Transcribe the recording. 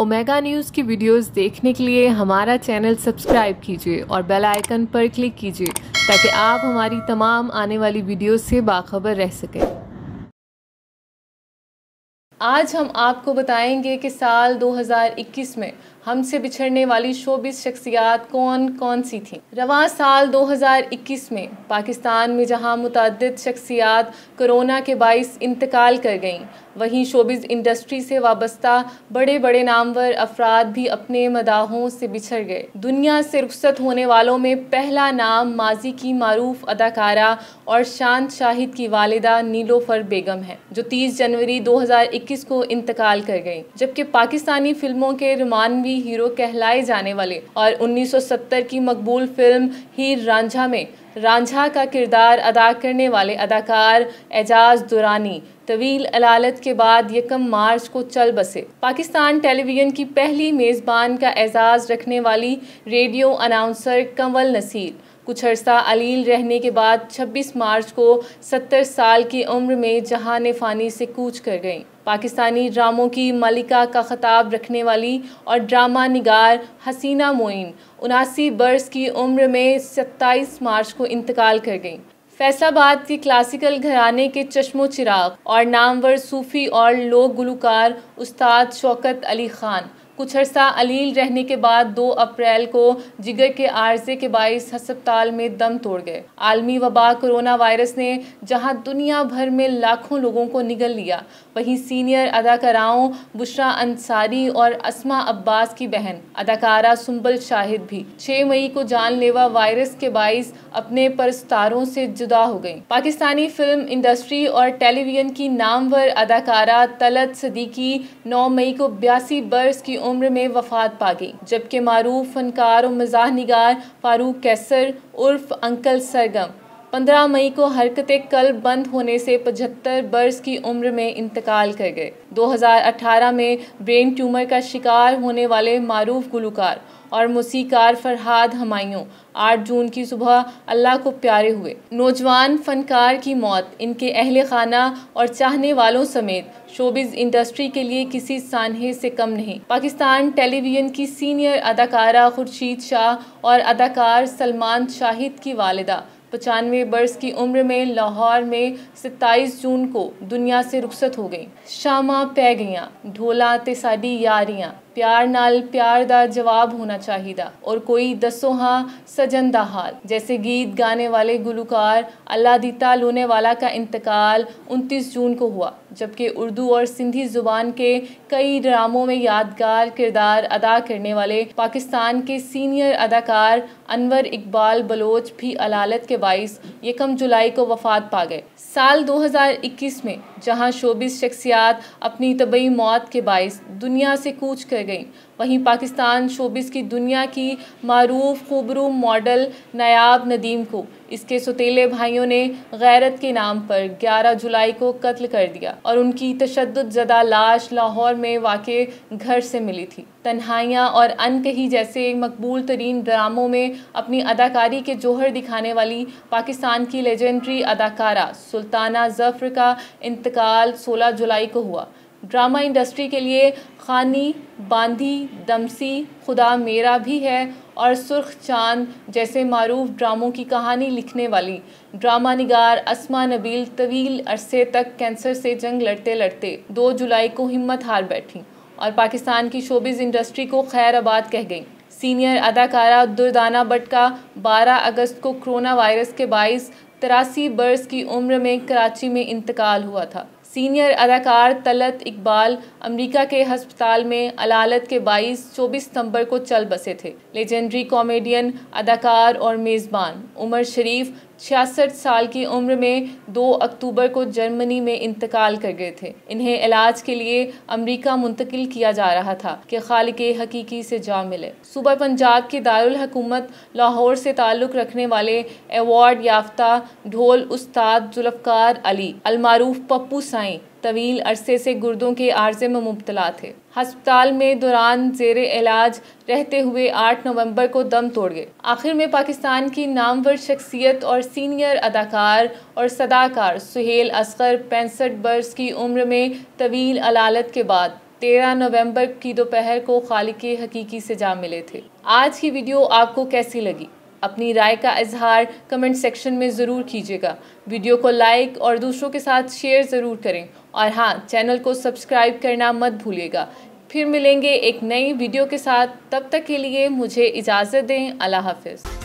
omega news की videos देखने के लिए हमारा चैनल सब्सक्राइब कीजिए और बेल आइकन पर क्लिक कीजिए ताकि आप हमारी तमाम आने वाली वीडियोस से बाखबर रह सकें आज हम आपको बताएंगे कि साल 2021 में हमसे बिछड़ने वाली शोबिस शख्सियात कौन कौन सी थी रवा साल 2021 में पाकिस्तान में जहां मुतद शख्सियात कोरोना के बाईस इंतकाल कर गईं वहीं शोबिस इंडस्ट्री से वाबस्ता बड़े बड़े नामवर अफराद भी अपने मदाहों से बिछड़ गए दुनिया से रुखसत होने वालों में पहला नाम माजी की मरूफ अदाकारा और शांत शाहिद की वालदा नीलोफर बेगम है जो 30 जनवरी 2021 को इंतकाल कर गई जबकि पाकिस्तानी फिल्मों के रुमानवी ही हीरो कहलाए जाने वाले और 1970 की मकबूल फिल्म हीर रांझा में रांझा का किरदार अदा करने वाले अदाकार एजाज दुरानी तवील अलालत के बाद यकम मार्च को चल बसे पाकिस्तान टेलीविज़न की पहली मेज़बान का एजाज़ रखने वाली रेडियो अनाउंसर कंवल नसीर कुछ अरसा अलील रहने के बाद 26 मार्च को 70 साल की उम्र में जहान फ़ानी से कूच कर गईं पाकिस्तानी ड्रामों की मलिका का खिताब रखने वाली और ड्रामा निगार हसीना मोइन उनासी बरस की उम्र में 27 मार्च को इंतकाल कर गईं फैसाबाद के क्लासिकल घराने के चश्मो चिराग और नामवर सूफ़ी और लोक गुलकार उस्ताद शौकत अली ख़ान कुछ अर्सा अलील रहने के बाद दो अप्रैल को जिगर के आर्जे के बाईस अस्पताल में दम तोड़ गए आलमी वबा कोरोना वायरस ने जहां दुनिया भर में लाखों लोगों को निगल लिया वहीं सीनियर अदाकाराओं बुशरा अंसारी और असमा अब्बास की बहन अदाकारा सुम्बल शाहिद भी 6 मई को जानलेवा वायरस के बाईस अपने परस्तारों से जुदा हो गयी पाकिस्तानी फिल्म इंडस्ट्री और टेलीविजन की नामवर अदाकारा तलत सदीकी नौ मई को बयासी बर्स की उम्र में वफात पा गई जबकि मरूफ फनकार और मजाक निगार फ़ारूक कैसर उर्फ अंकल सरगम 15 मई को हरकत कल्ब बंद होने से 75 बरस की उम्र में इंतकाल कर गए 2018 में ब्रेन ट्यूमर का शिकार होने वाले मरूफ गुलकार और मुसीकार फरहाद हमायों 8 जून की सुबह अल्लाह को प्यारे हुए नौजवान फनकार की मौत इनके अहल खाना और चाहने वालों समेत शोबिज इंडस्ट्री के लिए किसी सानहे से कम नहीं पाकिस्तान टेलीविज़न की सीनियर अदाकारा खुर्शीद शाह और अदाकार सलमान शाहिद की वालदा पचानवे वर्ष की उम्र में लाहौर में सत्ताईस जून को दुनिया से रुखसत हो गई शामा पै गई ढोला ते साड़ी यारियाँ प्यार नाल प्यार दा जवाब होना चाहिए और कोई दसो हाँ सजन दा हाल जैसे गीत गाने वाले गुलकार अल्लाह दिता लोने वाला का इंतकाल 29 जून को हुआ जबकि उर्दू और सिंधी ज़ुबान के कई ड्रामों में यादगार किरदार अदा करने वाले पाकिस्तान के सीनियर अदाकार अनवर इकबाल बलोच भी अलालत के बाईस यकम जुलाई को वफात पा गए साल 2021 में जहां शोबिस शख्सियात अपनी तबई मौत के बायस दुनिया से कूच कर गईं वहीं पाकिस्तान शोबिस की दुनिया की मरूफ खूबरू मॉडल नायाब नदीम को इसके सतीले भाइयों ने गैरत के नाम पर 11 जुलाई को कत्ल कर दिया और उनकी तशद ज़दा लाश लाहौर में वाक़ घर से मिली थी तन्हाइयाँ और अनकही जैसे मकबूल तरीन ड्रामों में अपनी अदाकारी के जोहर दिखाने वाली पाकिस्तान की लेजेंडरी अदाकारा सुल्ताना जफ़र का इंतकाल 16 जुलाई को हुआ ड्रामा इंडस्ट्री के लिए खानी बांधी दमसी खुदा मेरा भी है और सुर्ख चांद जैसे मरूफ ड्रामों की कहानी लिखने वाली ड्रामा निगार असमा नबील तवील अरसे तक कैंसर से जंग लड़ते लड़ते 2 जुलाई को हिम्मत हार बैठी और पाकिस्तान की शोबिज़ इंडस्ट्री को खैर आबाद कह गई सीनियर अदाकारा दुर्दाना भट्ट का 12 अगस्त को कोरोना वायरस के बायस तिरासी बरस की उम्र में कराची में इंतकाल हुआ था सीनियर अदाकार तलत इकबाल अमेरिका के हस्पताल में अलालत के बाईस चौबीस सितंबर को चल बसे थे लेजेंडरी कॉमेडियन अदाकार और मेज़बान उमर शरीफ छियासठ साल की उम्र में 2 अक्टूबर को जर्मनी में इंतकाल कर गए थे इन्हें इलाज के लिए अमेरिका मुंतकिल किया जा रहा था कि खाल के हकीकी से जा मिले सुबह पंजाब के दारुल हकूमत लाहौर से ताल्लुक़ रखने वाले अवार्ड याफ्ता ढोल उस्ताद जुल्फकार अली अलमारूफ पप्पू साई तवील अरसे से गुर्दों के आर्जे में मुबतला थे हस्पताल में दौरान जेर इलाज रहते हुए 8 नवंबर को दम तोड़ गए आखिर में पाकिस्तान की नामवर शख्सियत और सीनियर अदाकार और सदाकार सुहेल असगर पैंसठ बर्स की उम्र में तवील अलालत के बाद तेरह नवंबर की दोपहर को खालिक हकीकी से जा मिले थे आज की वीडियो आपको कैसी लगी अपनी राय का इजहार कमेंट सेक्शन में ज़रूर कीजिएगा वीडियो को लाइक और दूसरों के साथ शेयर ज़रूर करें और हाँ चैनल को सब्सक्राइब करना मत भूलिएगा फिर मिलेंगे एक नई वीडियो के साथ तब तक के लिए मुझे इजाज़त दें अल्लाह हाफिज़